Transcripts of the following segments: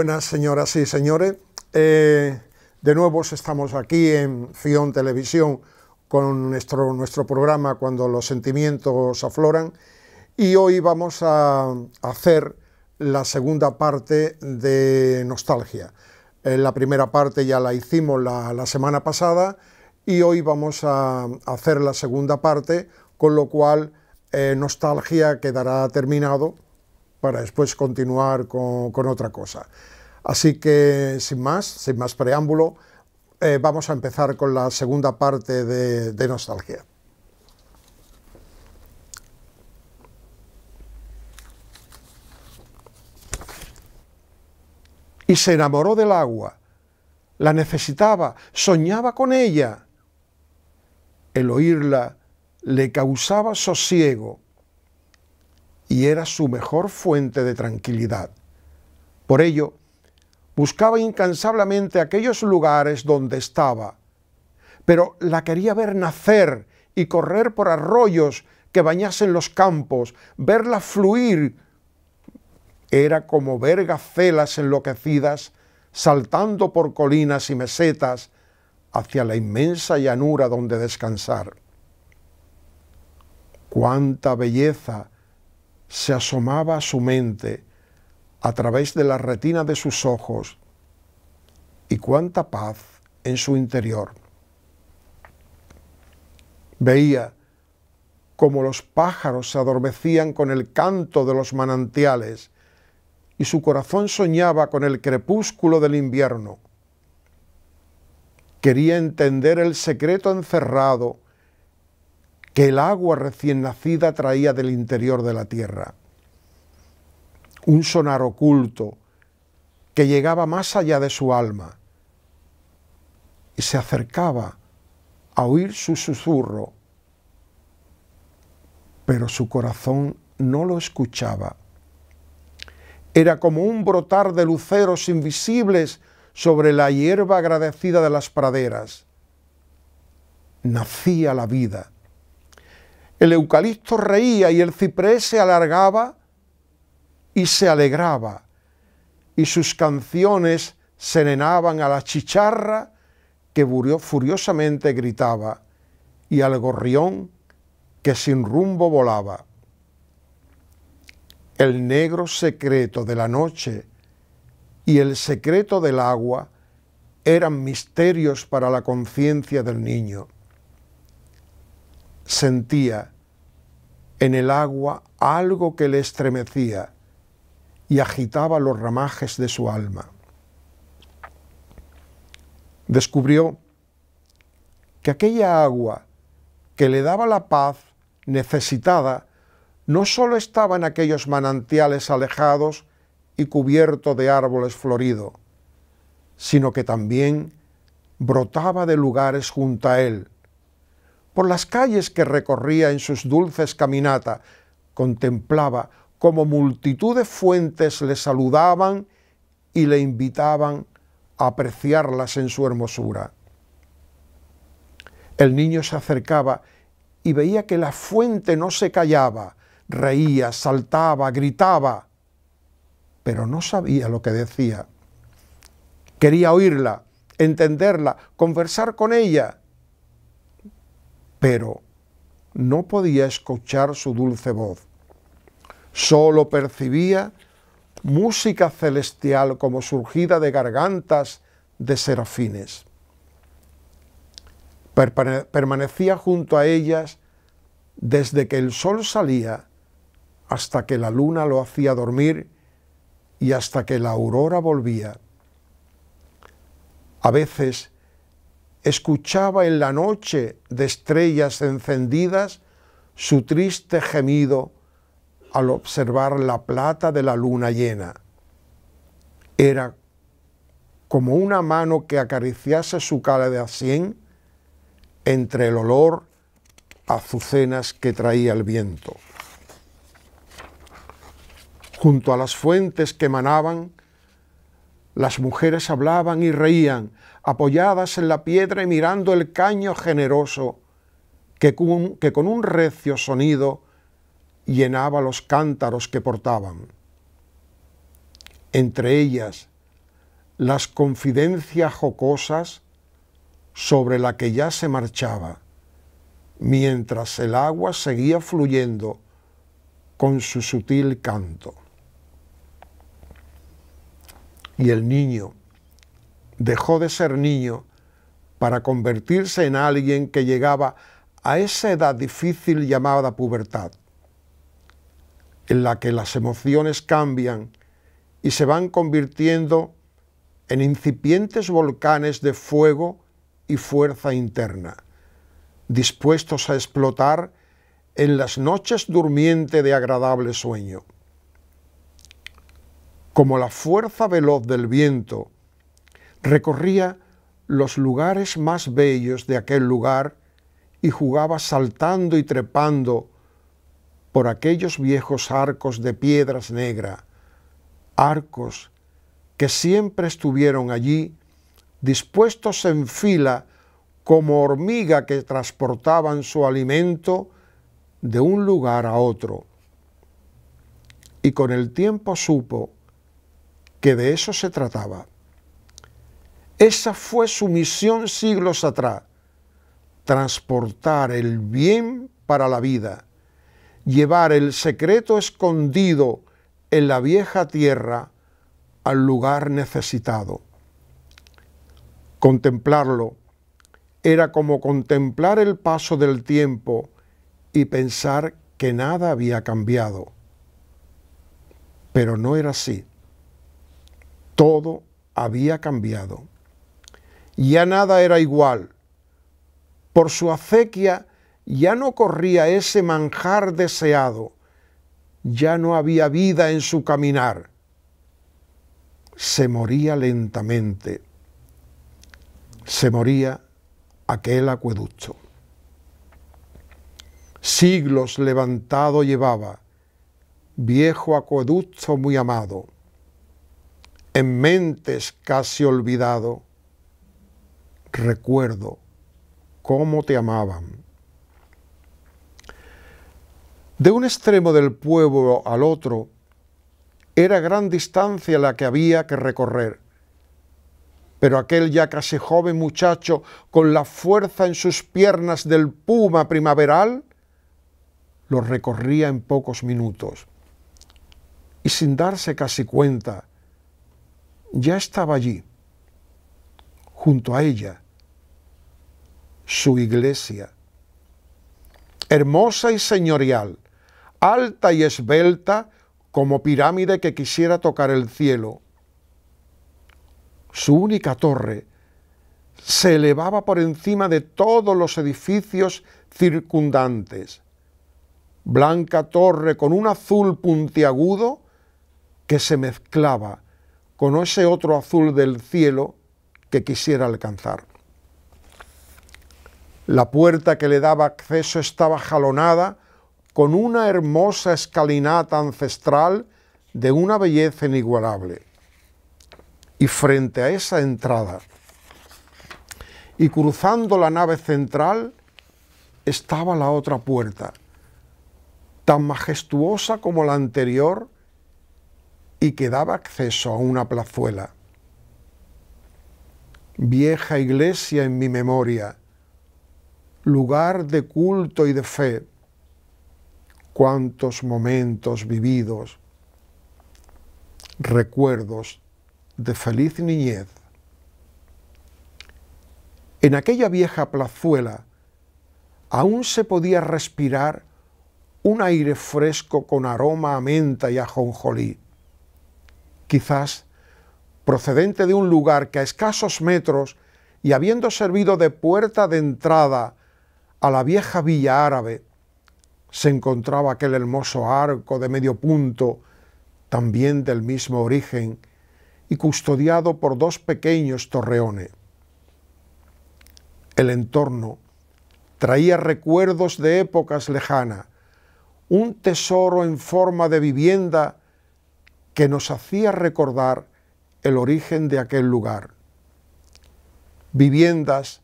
buenas, señoras y señores. Eh, de nuevo estamos aquí en Fion Televisión con nuestro, nuestro programa Cuando los sentimientos afloran y hoy vamos a hacer la segunda parte de Nostalgia. Eh, la primera parte ya la hicimos la, semana pasada y hoy vamos a hacer la segunda parte, con lo cual eh, Nostalgia quedará terminado para después continuar con, otra cosa. Así que, sin más, sin más preámbulo, eh, vamos a empezar con la segunda parte de Nostalgia. Y se enamoró del agua, la necesitaba, soñaba con ella. El oírla le causaba sosiego y era su mejor fuente de tranquilidad. Por ello, buscaba incansablemente aquellos lugares donde estaba, pero la quería ver nacer y correr por arroyos que bañasen los campos, verla fluir. Era como ver gacelas enloquecidas saltando por colinas y mesetas hacia la inmensa llanura donde descansar. ¡Cuánta belleza! se asomaba a su mente a través de la retina de sus ojos y cuánta paz en su interior. Veía como los pájaros se adormecían con el canto de los manantiales y su corazón soñaba con el crepúsculo del invierno. Quería entender el secreto encerrado que el agua recién nacida traía del interior de la tierra. Un sonar oculto que llegaba más allá de su alma y se acercaba a oír su susurro, pero su corazón no lo escuchaba. Era como un brotar de luceros invisibles sobre la hierba agradecida de las praderas. Nacía la vida el eucalipto reía y el ciprés se alargaba y se alegraba, y sus canciones serenaban a la chicharra que furiosamente gritaba y al gorrión que sin rumbo volaba. El negro secreto de la noche y el secreto del agua eran misterios para la conciencia del niño. Sentía en el agua algo que le estremecía y agitaba los ramajes de su alma. Descubrió que aquella agua que le daba la paz necesitada no sólo estaba en aquellos manantiales alejados y cubierto de árboles florido, sino que también brotaba de lugares junto a él, por las calles que recorría en sus dulces caminatas, contemplaba como multitud de fuentes le saludaban y le invitaban a apreciarlas en su hermosura. El niño se acercaba y veía que la fuente no se callaba, reía, saltaba, gritaba, pero no sabía lo que decía. Quería oírla, entenderla, conversar con ella, pero no podía escuchar su dulce voz. Solo percibía música celestial como surgida de gargantas de serafines. Permanecía junto a ellas desde que el sol salía hasta que la luna lo hacía dormir y hasta que la aurora volvía. A veces escuchaba en la noche de estrellas encendidas su triste gemido al observar la plata de la luna llena. Era como una mano que acariciase su cara de asien entre el olor a azucenas que traía el viento. Junto a las fuentes que emanaban las mujeres hablaban y reían, apoyadas en la piedra y mirando el caño generoso que con, un recio sonido llenaba los cántaros que portaban. Entre ellas, las confidencias jocosas sobre la que ya se marchaba, mientras el agua seguía fluyendo con su sutil canto. Y el niño dejó de ser niño para convertirse en alguien que llegaba a esa edad difícil llamada pubertad, en la que las emociones cambian y se van convirtiendo en incipientes volcanes de fuego y fuerza interna, dispuestos a explotar en las noches durmiente de agradable sueño como la fuerza veloz del viento, recorría los lugares más bellos de aquel lugar y jugaba saltando y trepando por aquellos viejos arcos de piedras negra, arcos que siempre estuvieron allí, dispuestos en fila como hormiga que transportaban su alimento de un lugar a otro. Y con el tiempo supo que de eso se trataba. Esa fue su misión siglos atrás, transportar el bien para la vida, llevar el secreto escondido en la vieja tierra al lugar necesitado. Contemplarlo era como contemplar el paso del tiempo y pensar que nada había cambiado. Pero no era así. Todo había cambiado. Ya nada era igual. Por su acequia ya no corría ese manjar deseado. Ya no había vida en su caminar. Se moría lentamente. Se moría aquel acueducto. Siglos levantado llevaba, viejo acueducto muy amado en mentes casi olvidado, recuerdo cómo te amaban. De un extremo del pueblo al otro, era gran distancia la que había que recorrer. Pero aquel ya casi joven muchacho, con la fuerza en sus piernas del puma primaveral, lo recorría en pocos minutos. Y sin darse casi cuenta, ya estaba allí, junto a ella, su iglesia, hermosa y señorial, alta y esbelta como pirámide que quisiera tocar el cielo. Su única torre se elevaba por encima de todos los edificios circundantes. Blanca torre con un azul puntiagudo que se mezclaba con ese otro azul del cielo que quisiera alcanzar. La puerta que le daba acceso estaba jalonada con una hermosa escalinata ancestral de una belleza inigualable. Y frente a esa entrada, y cruzando la nave central, estaba la otra puerta, tan majestuosa como la anterior, y que daba acceso a una plazuela. Vieja iglesia en mi memoria, lugar de culto y de fe, cuántos momentos vividos, recuerdos de feliz niñez. En aquella vieja plazuela aún se podía respirar un aire fresco con aroma a menta y ajonjolí quizás procedente de un lugar que a escasos metros y habiendo servido de puerta de entrada a la vieja villa árabe, se encontraba aquel hermoso arco de medio punto, también del mismo origen, y custodiado por dos pequeños torreones. El entorno traía recuerdos de épocas lejanas, un tesoro en forma de vivienda que nos hacía recordar el origen de aquel lugar. Viviendas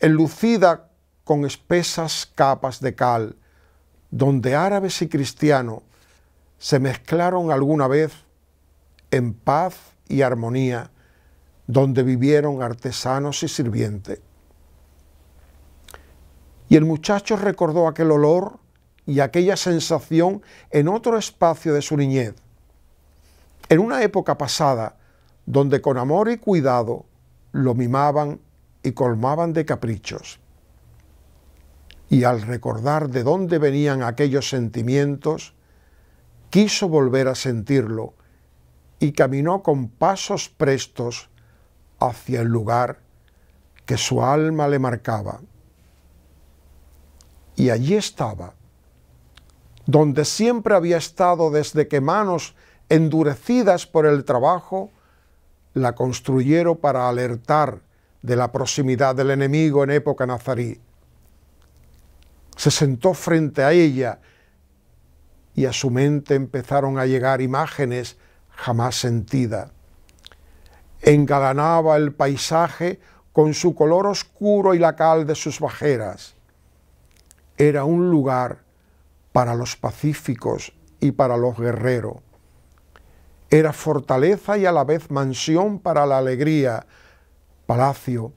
enlucidas con espesas capas de cal, donde árabes y cristianos se mezclaron alguna vez en paz y armonía, donde vivieron artesanos y sirvientes. Y el muchacho recordó aquel olor y aquella sensación en otro espacio de su niñez, en una época pasada, donde con amor y cuidado lo mimaban y colmaban de caprichos. Y al recordar de dónde venían aquellos sentimientos, quiso volver a sentirlo y caminó con pasos prestos hacia el lugar que su alma le marcaba. Y allí estaba, donde siempre había estado desde que manos endurecidas por el trabajo, la construyeron para alertar de la proximidad del enemigo en época nazarí. Se sentó frente a ella y a su mente empezaron a llegar imágenes jamás sentidas. Engalanaba el paisaje con su color oscuro y la cal de sus bajeras. Era un lugar para los pacíficos y para los guerreros. Era fortaleza y a la vez mansión para la alegría, palacio,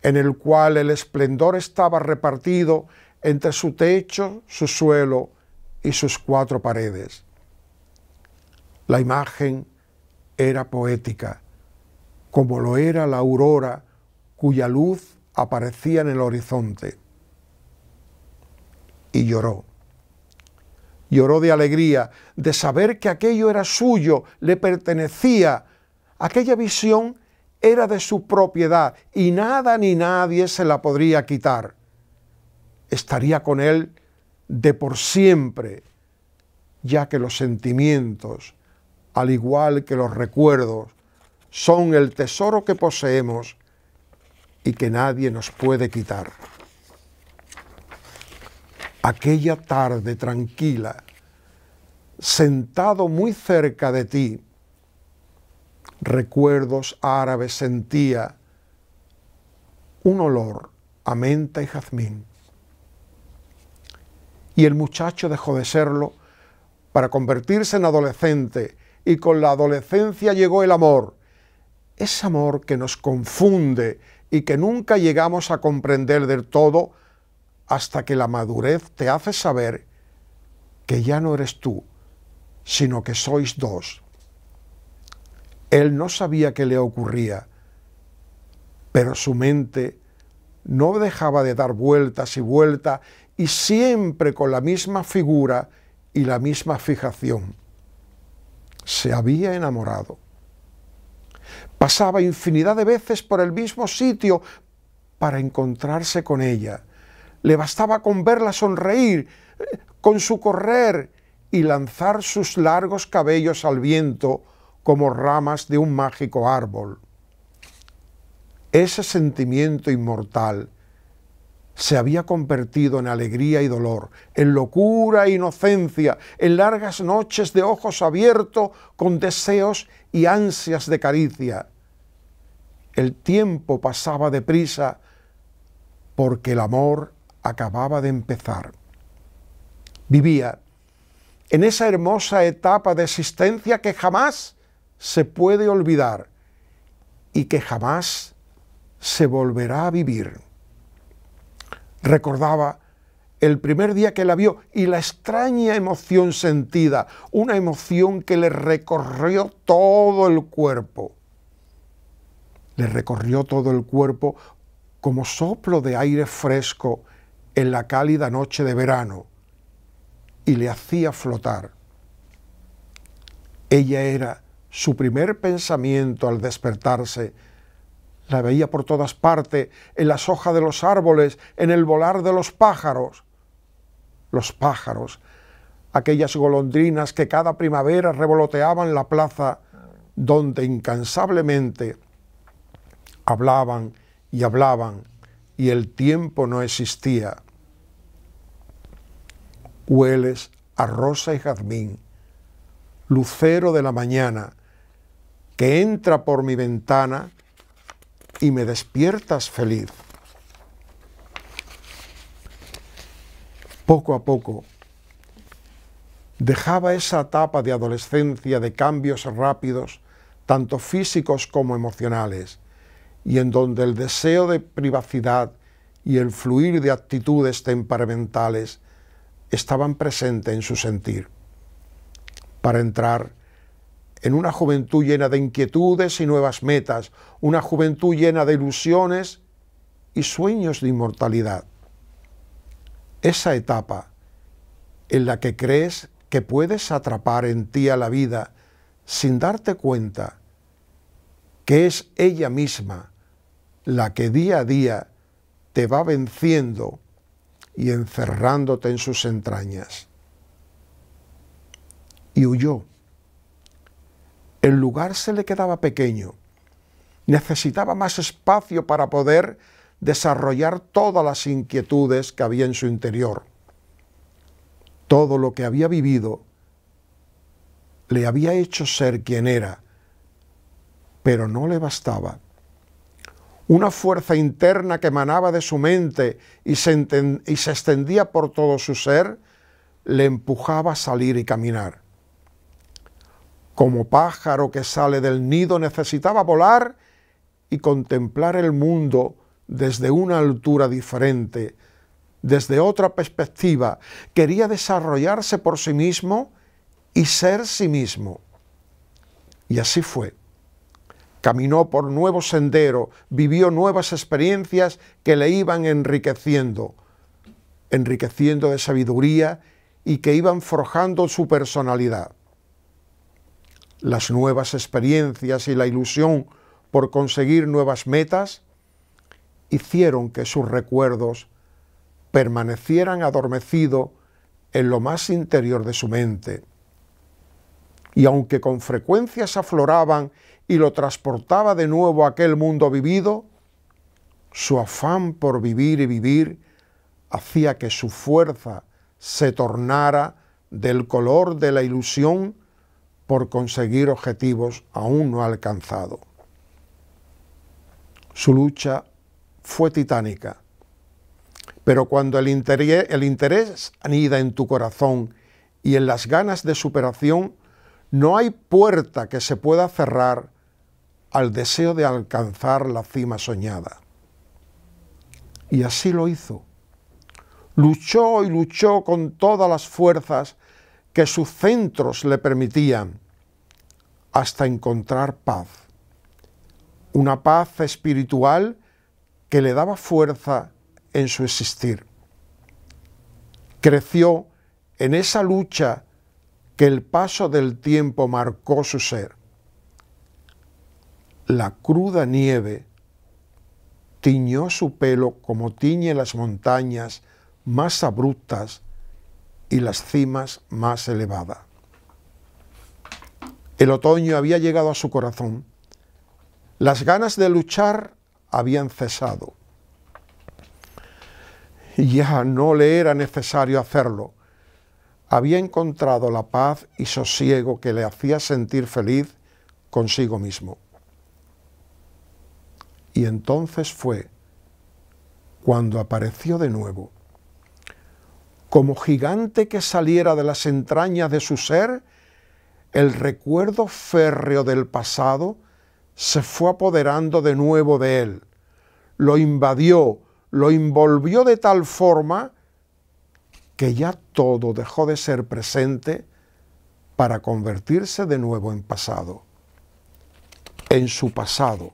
en el cual el esplendor estaba repartido entre su techo, su suelo y sus cuatro paredes. La imagen era poética, como lo era la aurora cuya luz aparecía en el horizonte. Y lloró. Lloró de alegría de saber que aquello era suyo, le pertenecía. Aquella visión era de su propiedad y nada ni nadie se la podría quitar. Estaría con él de por siempre, ya que los sentimientos, al igual que los recuerdos, son el tesoro que poseemos y que nadie nos puede quitar aquella tarde tranquila, sentado muy cerca de ti, recuerdos árabes sentía un olor a menta y jazmín. Y el muchacho dejó de serlo para convertirse en adolescente y con la adolescencia llegó el amor, ese amor que nos confunde y que nunca llegamos a comprender del todo hasta que la madurez te hace saber que ya no eres tú, sino que sois dos. Él no sabía qué le ocurría, pero su mente no dejaba de dar vueltas y vueltas y siempre con la misma figura y la misma fijación. Se había enamorado. Pasaba infinidad de veces por el mismo sitio para encontrarse con ella le bastaba con verla sonreír, con su correr y lanzar sus largos cabellos al viento como ramas de un mágico árbol. Ese sentimiento inmortal se había convertido en alegría y dolor, en locura e inocencia, en largas noches de ojos abiertos con deseos y ansias de caricia. El tiempo pasaba deprisa porque el amor acababa de empezar. Vivía en esa hermosa etapa de existencia que jamás se puede olvidar y que jamás se volverá a vivir. Recordaba el primer día que la vio y la extraña emoción sentida, una emoción que le recorrió todo el cuerpo. Le recorrió todo el cuerpo como soplo de aire fresco en la cálida noche de verano y le hacía flotar. Ella era su primer pensamiento al despertarse. La veía por todas partes, en las hojas de los árboles, en el volar de los pájaros. Los pájaros, aquellas golondrinas que cada primavera revoloteaban la plaza, donde incansablemente hablaban y hablaban y el tiempo no existía. Hueles a rosa y jazmín, lucero de la mañana, que entra por mi ventana y me despiertas feliz. Poco a poco dejaba esa etapa de adolescencia de cambios rápidos, tanto físicos como emocionales y en donde el deseo de privacidad y el fluir de actitudes temperamentales estaban presentes en su sentir, para entrar en una juventud llena de inquietudes y nuevas metas, una juventud llena de ilusiones y sueños de inmortalidad. Esa etapa en la que crees que puedes atrapar en ti a la vida sin darte cuenta que es ella misma la que día a día te va venciendo y encerrándote en sus entrañas. Y huyó. El lugar se le quedaba pequeño. Necesitaba más espacio para poder desarrollar todas las inquietudes que había en su interior. Todo lo que había vivido le había hecho ser quien era, pero no le bastaba una fuerza interna que emanaba de su mente y se, y se extendía por todo su ser, le empujaba a salir y caminar. Como pájaro que sale del nido necesitaba volar y contemplar el mundo desde una altura diferente, desde otra perspectiva. Quería desarrollarse por sí mismo y ser sí mismo. Y así fue. Caminó por nuevos sendero, vivió nuevas experiencias que le iban enriqueciendo, enriqueciendo de sabiduría y que iban forjando su personalidad. Las nuevas experiencias y la ilusión por conseguir nuevas metas hicieron que sus recuerdos permanecieran adormecidos en lo más interior de su mente. Y aunque con frecuencia se afloraban y lo transportaba de nuevo a aquel mundo vivido, su afán por vivir y vivir hacía que su fuerza se tornara del color de la ilusión por conseguir objetivos aún no alcanzados. Su lucha fue titánica, pero cuando el interés, el interés anida en tu corazón y en las ganas de superación, no hay puerta que se pueda cerrar al deseo de alcanzar la cima soñada. Y así lo hizo. Luchó y luchó con todas las fuerzas que sus centros le permitían, hasta encontrar paz. Una paz espiritual que le daba fuerza en su existir. Creció en esa lucha que el paso del tiempo marcó su ser. La cruda nieve tiñó su pelo como tiñe las montañas más abruptas y las cimas más elevadas. El otoño había llegado a su corazón. Las ganas de luchar habían cesado. Ya no le era necesario hacerlo. Había encontrado la paz y sosiego que le hacía sentir feliz consigo mismo. Y entonces fue cuando apareció de nuevo, como gigante que saliera de las entrañas de su ser, el recuerdo férreo del pasado se fue apoderando de nuevo de él, lo invadió, lo envolvió de tal forma que ya todo dejó de ser presente para convertirse de nuevo en pasado, en su pasado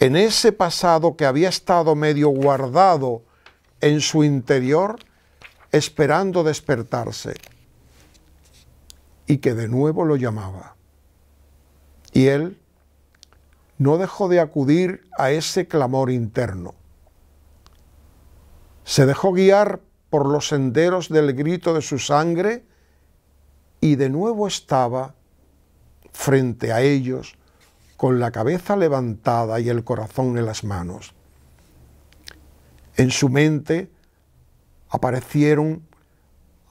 en ese pasado que había estado medio guardado en su interior, esperando despertarse, y que de nuevo lo llamaba. Y él no dejó de acudir a ese clamor interno. Se dejó guiar por los senderos del grito de su sangre y de nuevo estaba frente a ellos con la cabeza levantada y el corazón en las manos. En su mente aparecieron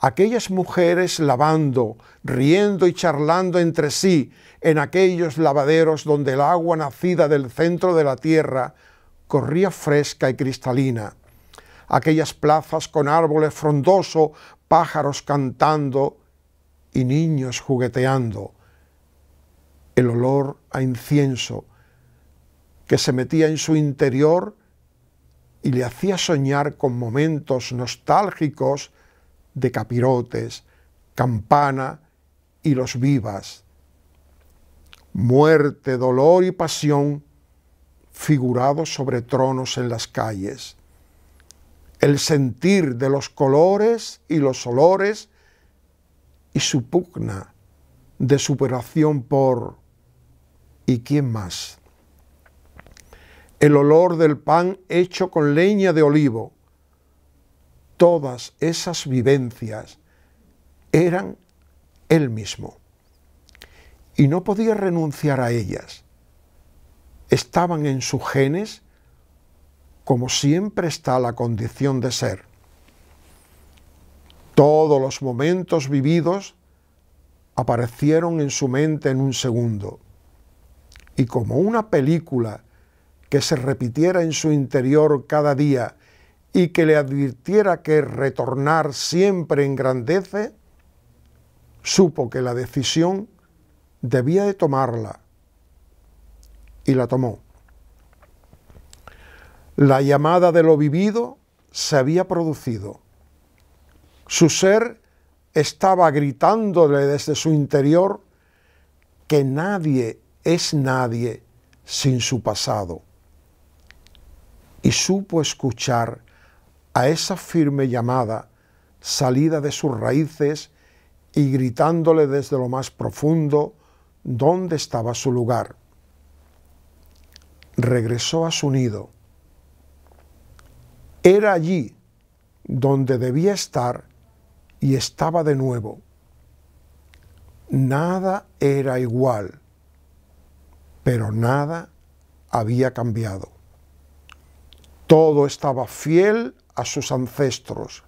aquellas mujeres lavando, riendo y charlando entre sí en aquellos lavaderos donde el agua nacida del centro de la tierra corría fresca y cristalina, aquellas plazas con árboles frondosos, pájaros cantando y niños jugueteando, el olor a incienso que se metía en su interior y le hacía soñar con momentos nostálgicos de capirotes, campana y los vivas. Muerte, dolor y pasión figurados sobre tronos en las calles. El sentir de los colores y los olores y su pugna de superación por ¿Y quién más? El olor del pan hecho con leña de olivo. Todas esas vivencias eran él mismo. Y no podía renunciar a ellas. Estaban en sus genes como siempre está la condición de ser. Todos los momentos vividos aparecieron en su mente en un segundo. Y como una película que se repitiera en su interior cada día y que le advirtiera que retornar siempre engrandece, supo que la decisión debía de tomarla y la tomó. La llamada de lo vivido se había producido. Su ser estaba gritándole desde su interior que nadie es nadie sin su pasado. Y supo escuchar a esa firme llamada salida de sus raíces y gritándole desde lo más profundo dónde estaba su lugar. Regresó a su nido. Era allí donde debía estar y estaba de nuevo. Nada era igual pero nada había cambiado. Todo estaba fiel a sus ancestros,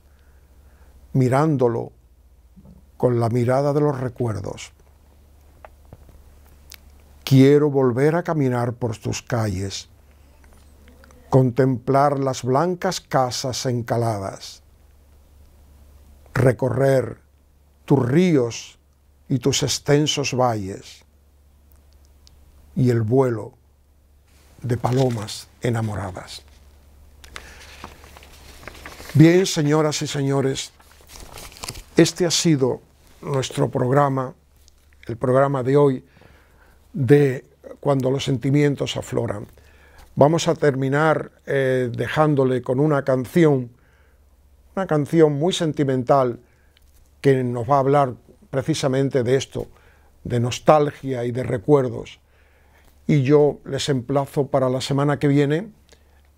mirándolo con la mirada de los recuerdos. Quiero volver a caminar por tus calles, contemplar las blancas casas encaladas, recorrer tus ríos y tus extensos valles y el vuelo de palomas enamoradas. Bien, señoras y señores, este ha sido nuestro programa, el programa de hoy, de cuando los sentimientos afloran. Vamos a terminar eh, dejándole con una canción, una canción muy sentimental que nos va a hablar precisamente de esto, de nostalgia y de recuerdos y yo les emplazo para la semana que viene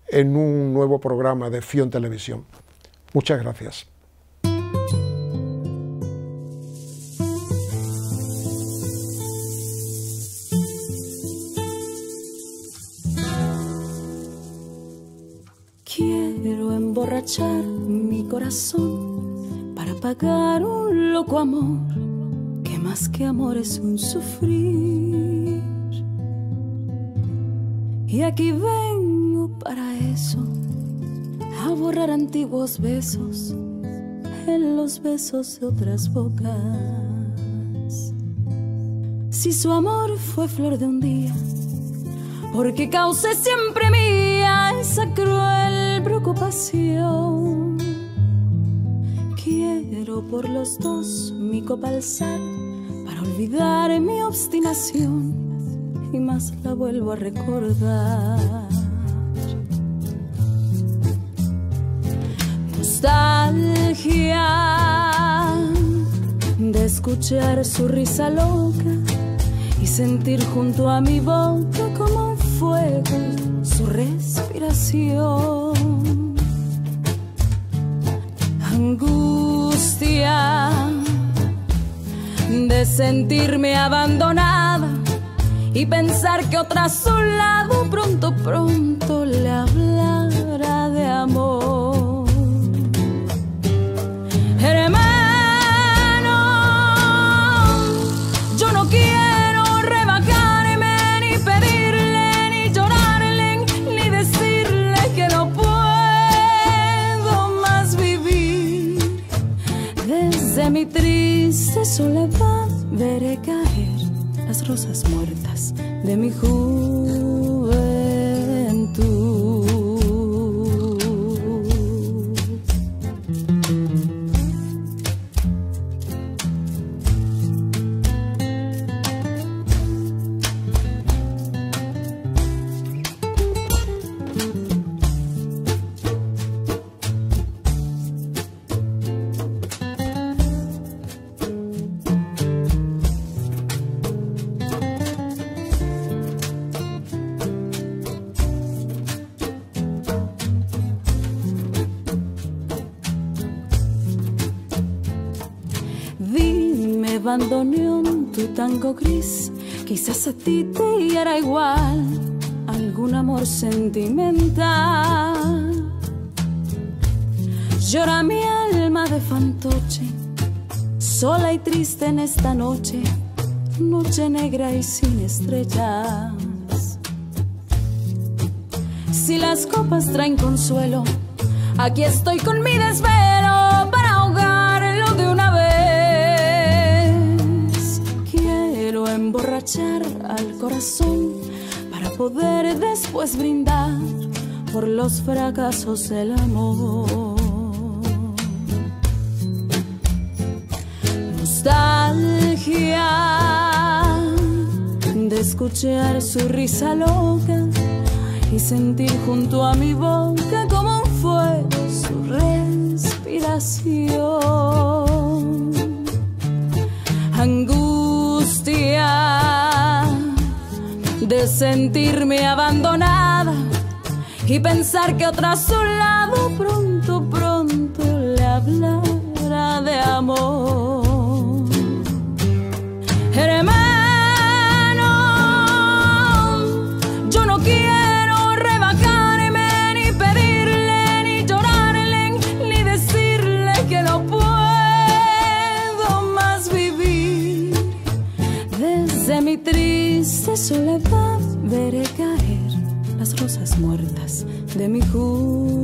en un nuevo programa de Fion Televisión. Muchas gracias. Quiero emborrachar mi corazón para pagar un loco amor que más que amor es un sufrir y aquí vengo para eso, a borrar antiguos besos en los besos de otras bocas. Si su amor fue flor de un día, porque causé siempre mía esa cruel preocupación. Quiero por los dos mi copa alzar para olvidar mi obstinación y más la vuelvo a recordar. Nostalgia de escuchar su risa loca y sentir junto a mi boca como un fuego su respiración. Angustia de sentirme abandonada y pensar que otra a su lado pronto, pronto le hablará de amor. Hermano, yo no quiero rebajarme, ni pedirle, ni llorarle, ni decirle que no puedo más vivir. Desde mi triste soledad veré caer las rosas muertas de mi juventud. bandoneón, tu tango gris, quizás a ti te hará igual algún amor sentimental. Llora mi alma de fantoche, sola y triste en esta noche, noche negra y sin estrellas. Si las copas traen consuelo, aquí estoy con mi desvelo. al corazón para poder después brindar por los fracasos el amor. Nostalgia de escuchar su risa loca y sentir junto a mi boca cómo fue su respiración. sentirme abandonada y pensar que otra a su lado pronto, pronto le hablará de amor. muertas de mi juventud.